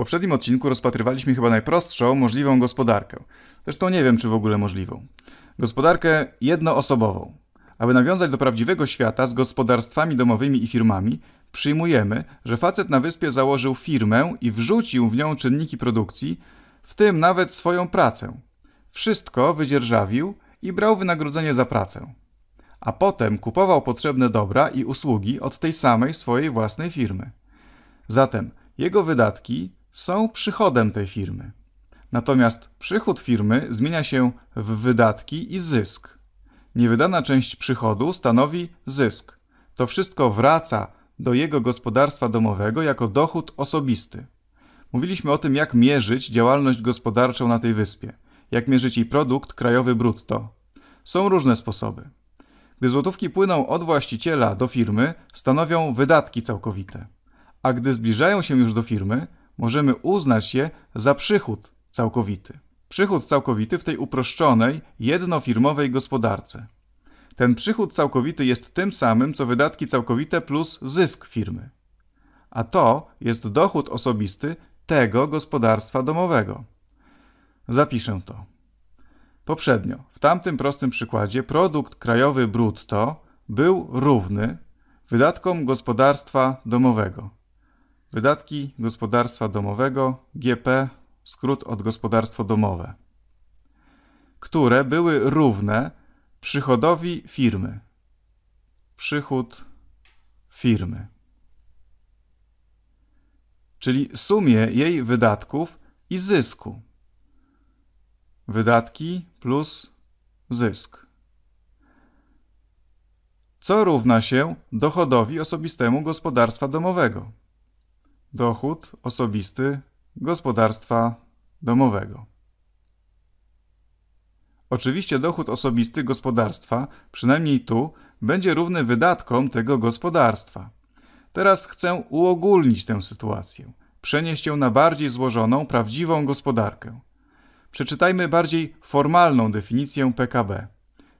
poprzednim odcinku rozpatrywaliśmy chyba najprostszą możliwą gospodarkę. Zresztą nie wiem, czy w ogóle możliwą. Gospodarkę jednoosobową. Aby nawiązać do prawdziwego świata z gospodarstwami domowymi i firmami, przyjmujemy, że facet na wyspie założył firmę i wrzucił w nią czynniki produkcji, w tym nawet swoją pracę. Wszystko wydzierżawił i brał wynagrodzenie za pracę. A potem kupował potrzebne dobra i usługi od tej samej swojej własnej firmy. Zatem jego wydatki są przychodem tej firmy. Natomiast przychód firmy zmienia się w wydatki i zysk. Niewydana część przychodu stanowi zysk. To wszystko wraca do jego gospodarstwa domowego jako dochód osobisty. Mówiliśmy o tym, jak mierzyć działalność gospodarczą na tej wyspie, jak mierzyć jej produkt krajowy brutto. Są różne sposoby. Gdy złotówki płyną od właściciela do firmy, stanowią wydatki całkowite, a gdy zbliżają się już do firmy, możemy uznać je za przychód całkowity. Przychód całkowity w tej uproszczonej, jednofirmowej gospodarce. Ten przychód całkowity jest tym samym, co wydatki całkowite plus zysk firmy. A to jest dochód osobisty tego gospodarstwa domowego. Zapiszę to. Poprzednio, w tamtym prostym przykładzie, produkt krajowy brutto był równy wydatkom gospodarstwa domowego. Wydatki gospodarstwa domowego GP, skrót od gospodarstwo domowe, które były równe przychodowi firmy. Przychód firmy. Czyli sumie jej wydatków i zysku. Wydatki plus zysk. Co równa się dochodowi osobistemu gospodarstwa domowego? dochód osobisty gospodarstwa domowego. Oczywiście dochód osobisty gospodarstwa, przynajmniej tu, będzie równy wydatkom tego gospodarstwa. Teraz chcę uogólnić tę sytuację, przenieść ją na bardziej złożoną, prawdziwą gospodarkę. Przeczytajmy bardziej formalną definicję PKB.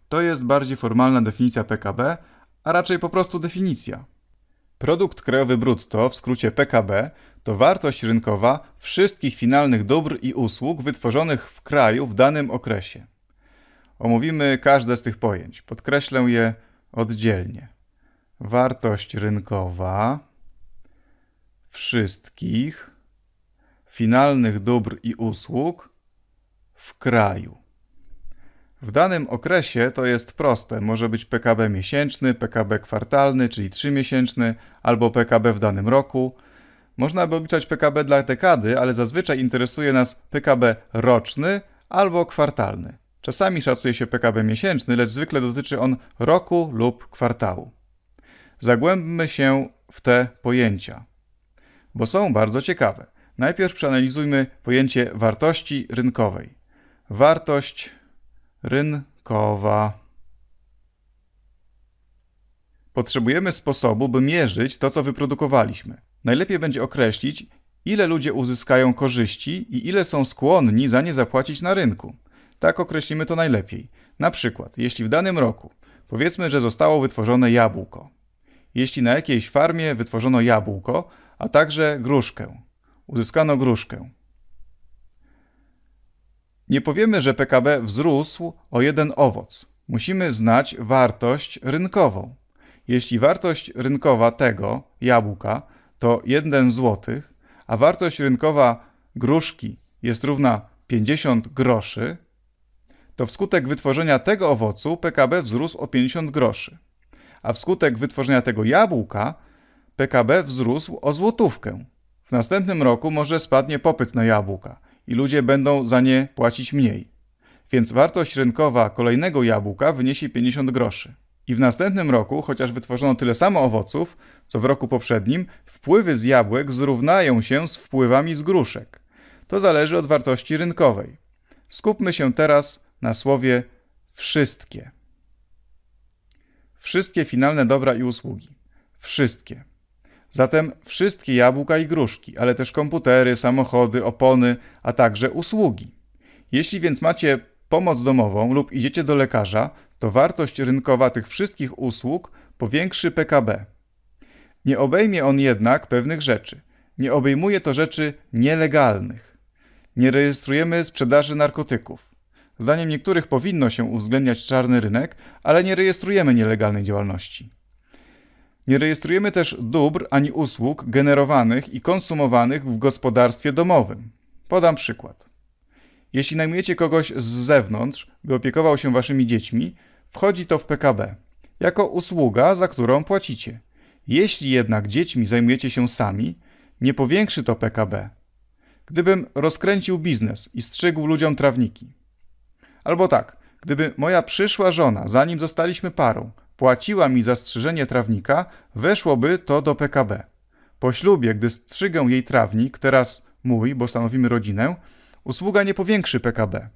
To jest bardziej formalna definicja PKB, a raczej po prostu definicja. Produkt krajowy brutto, w skrócie PKB, to wartość rynkowa wszystkich finalnych dóbr i usług wytworzonych w kraju w danym okresie. Omówimy każde z tych pojęć. Podkreślę je oddzielnie. Wartość rynkowa wszystkich finalnych dóbr i usług w kraju. W danym okresie to jest proste. Może być PKB miesięczny, PKB kwartalny, czyli 3-miesięczny, albo PKB w danym roku. Można by obliczać PKB dla dekady, ale zazwyczaj interesuje nas PKB roczny albo kwartalny. Czasami szacuje się PKB miesięczny, lecz zwykle dotyczy on roku lub kwartału. Zagłębmy się w te pojęcia, bo są bardzo ciekawe. Najpierw przeanalizujmy pojęcie wartości rynkowej. Wartość rynkowa. Potrzebujemy sposobu, by mierzyć to, co wyprodukowaliśmy. Najlepiej będzie określić, ile ludzie uzyskają korzyści i ile są skłonni za nie zapłacić na rynku. Tak określimy to najlepiej. Na przykład, jeśli w danym roku powiedzmy, że zostało wytworzone jabłko, jeśli na jakiejś farmie wytworzono jabłko, a także gruszkę, uzyskano gruszkę, nie powiemy, że PKB wzrósł o jeden owoc. Musimy znać wartość rynkową. Jeśli wartość rynkowa tego jabłka to 1 zł, a wartość rynkowa gruszki jest równa 50 groszy, to wskutek wytworzenia tego owocu PKB wzrósł o 50 groszy, a wskutek wytworzenia tego jabłka PKB wzrósł o złotówkę. W następnym roku może spadnie popyt na jabłka i ludzie będą za nie płacić mniej. Więc wartość rynkowa kolejnego jabłka wyniesie 50 groszy. I w następnym roku, chociaż wytworzono tyle samo owoców, co w roku poprzednim, wpływy z jabłek zrównają się z wpływami z gruszek. To zależy od wartości rynkowej. Skupmy się teraz na słowie wszystkie. Wszystkie finalne dobra i usługi. Wszystkie. Zatem wszystkie jabłka i gruszki, ale też komputery, samochody, opony, a także usługi. Jeśli więc macie pomoc domową lub idziecie do lekarza, to wartość rynkowa tych wszystkich usług powiększy PKB. Nie obejmie on jednak pewnych rzeczy. Nie obejmuje to rzeczy nielegalnych. Nie rejestrujemy sprzedaży narkotyków. Zdaniem niektórych powinno się uwzględniać czarny rynek, ale nie rejestrujemy nielegalnej działalności. Nie rejestrujemy też dóbr ani usług generowanych i konsumowanych w gospodarstwie domowym. Podam przykład. Jeśli najmujecie kogoś z zewnątrz, by opiekował się waszymi dziećmi, wchodzi to w PKB jako usługa, za którą płacicie. Jeśli jednak dziećmi zajmujecie się sami, nie powiększy to PKB. Gdybym rozkręcił biznes i strzygł ludziom trawniki. Albo tak, gdyby moja przyszła żona, zanim zostaliśmy parą, płaciła mi za strzyżenie trawnika, weszłoby to do PKB. Po ślubie, gdy strzygę jej trawnik, teraz mój, bo stanowimy rodzinę, usługa nie powiększy PKB.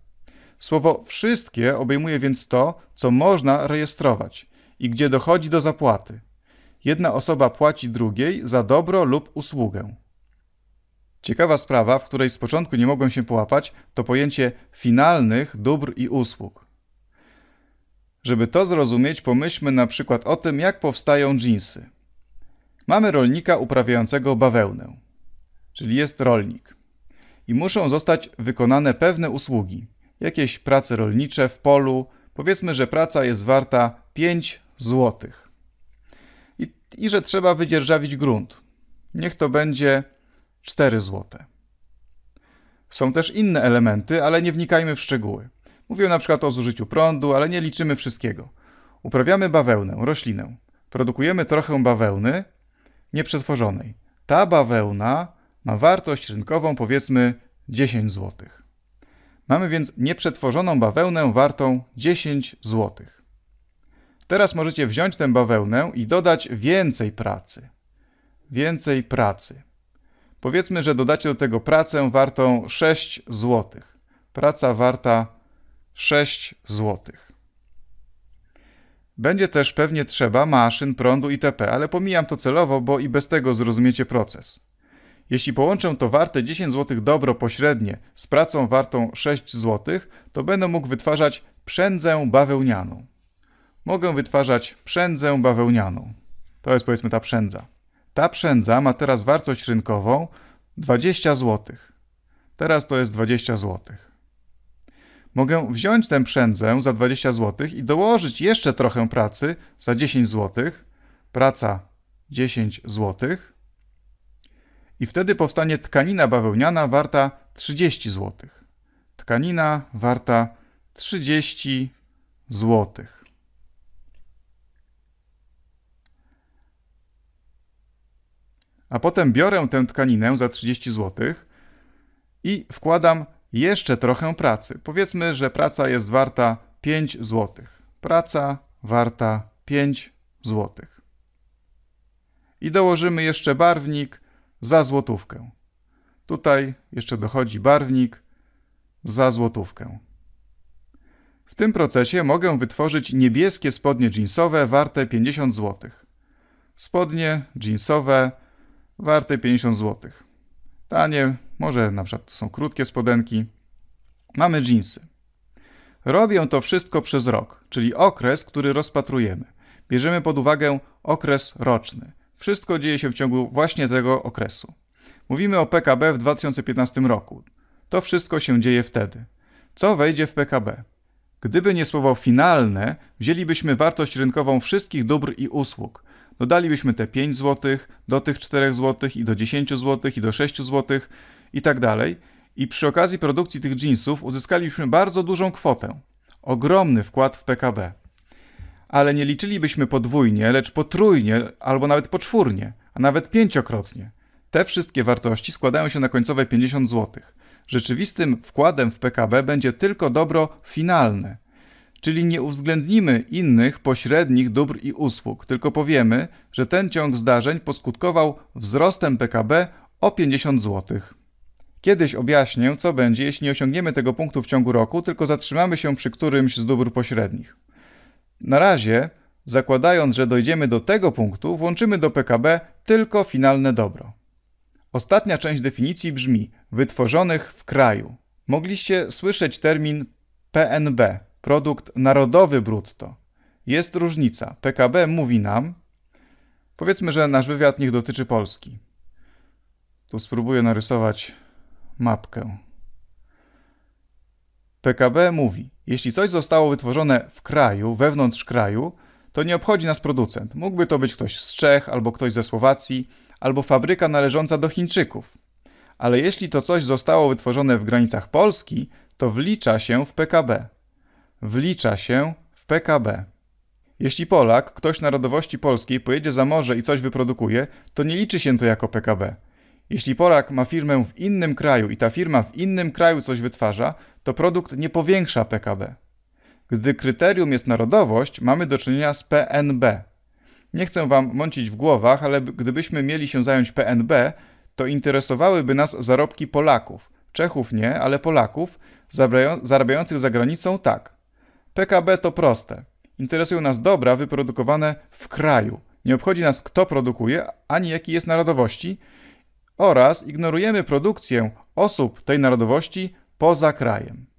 Słowo wszystkie obejmuje więc to, co można rejestrować i gdzie dochodzi do zapłaty. Jedna osoba płaci drugiej za dobro lub usługę. Ciekawa sprawa, w której z początku nie mogłem się połapać, to pojęcie finalnych dóbr i usług. Żeby to zrozumieć, pomyślmy na przykład o tym, jak powstają dżinsy. Mamy rolnika uprawiającego bawełnę, czyli jest rolnik. I muszą zostać wykonane pewne usługi, jakieś prace rolnicze w polu. Powiedzmy, że praca jest warta 5 zł. I, i że trzeba wydzierżawić grunt. Niech to będzie 4 zł. Są też inne elementy, ale nie wnikajmy w szczegóły. Mówię na przykład o zużyciu prądu, ale nie liczymy wszystkiego. Uprawiamy bawełnę, roślinę. Produkujemy trochę bawełny nieprzetworzonej. Ta bawełna ma wartość rynkową powiedzmy 10 zł. Mamy więc nieprzetworzoną bawełnę wartą 10 zł. Teraz możecie wziąć tę bawełnę i dodać więcej pracy. Więcej pracy. Powiedzmy, że dodacie do tego pracę wartą 6 zł. Praca warta 6 zł. Będzie też pewnie trzeba maszyn, prądu itp., ale pomijam to celowo, bo i bez tego zrozumiecie proces. Jeśli połączę to warte 10 zł dobro pośrednie z pracą wartą 6 zł, to będę mógł wytwarzać przędzę bawełnianą. Mogę wytwarzać przędzę bawełnianą. To jest powiedzmy ta przędza. Ta przędza ma teraz wartość rynkową 20 zł. Teraz to jest 20 złotych mogę wziąć tę przędzę za 20 zł i dołożyć jeszcze trochę pracy za 10 zł. Praca 10 zł. I wtedy powstanie tkanina bawełniana warta 30 zł. Tkanina warta 30 zł. A potem biorę tę tkaninę za 30 zł i wkładam jeszcze trochę pracy. Powiedzmy, że praca jest warta 5 zł. Praca warta 5 zł. I dołożymy jeszcze barwnik za złotówkę. Tutaj jeszcze dochodzi barwnik za złotówkę. W tym procesie mogę wytworzyć niebieskie spodnie jeansowe warte 50 zł. Spodnie jeansowe warte 50 zł. Tanie może na przykład to są krótkie spodenki. Mamy dżinsy. Robię to wszystko przez rok, czyli okres, który rozpatrujemy. Bierzemy pod uwagę okres roczny. Wszystko dzieje się w ciągu właśnie tego okresu. Mówimy o PKB w 2015 roku. To wszystko się dzieje wtedy. Co wejdzie w PKB? Gdyby nie słowo finalne, wzięlibyśmy wartość rynkową wszystkich dóbr i usług. Dodalibyśmy te 5 zł, do tych 4 zł i do 10 zł i do 6 zł, i tak dalej. I przy okazji produkcji tych jeansów uzyskalibyśmy bardzo dużą kwotę. Ogromny wkład w PKB. Ale nie liczylibyśmy podwójnie, lecz potrójnie, albo nawet poczwórnie, a nawet pięciokrotnie. Te wszystkie wartości składają się na końcowe 50 zł. Rzeczywistym wkładem w PKB będzie tylko dobro finalne, czyli nie uwzględnimy innych pośrednich dóbr i usług, tylko powiemy, że ten ciąg zdarzeń poskutkował wzrostem PKB o 50 zł. Kiedyś objaśnię, co będzie, jeśli nie osiągniemy tego punktu w ciągu roku, tylko zatrzymamy się przy którymś z dóbr pośrednich. Na razie, zakładając, że dojdziemy do tego punktu, włączymy do PKB tylko finalne dobro. Ostatnia część definicji brzmi wytworzonych w kraju. Mogliście słyszeć termin PNB, produkt narodowy brutto. Jest różnica. PKB mówi nam, powiedzmy, że nasz wywiad niech dotyczy Polski. Tu spróbuję narysować mapkę. PKB mówi, jeśli coś zostało wytworzone w kraju, wewnątrz kraju, to nie obchodzi nas producent. Mógłby to być ktoś z Czech, albo ktoś ze Słowacji, albo fabryka należąca do Chińczyków. Ale jeśli to coś zostało wytworzone w granicach Polski, to wlicza się w PKB. Wlicza się w PKB. Jeśli Polak, ktoś narodowości polskiej, pojedzie za morze i coś wyprodukuje, to nie liczy się to jako PKB. Jeśli Polak ma firmę w innym kraju i ta firma w innym kraju coś wytwarza, to produkt nie powiększa PKB. Gdy kryterium jest narodowość, mamy do czynienia z PNB. Nie chcę wam mącić w głowach, ale gdybyśmy mieli się zająć PNB, to interesowałyby nas zarobki Polaków. Czechów nie, ale Polaków zarabiających za granicą tak. PKB to proste. Interesują nas dobra wyprodukowane w kraju. Nie obchodzi nas, kto produkuje, ani jaki jest narodowości, oraz ignorujemy produkcję osób tej narodowości poza krajem.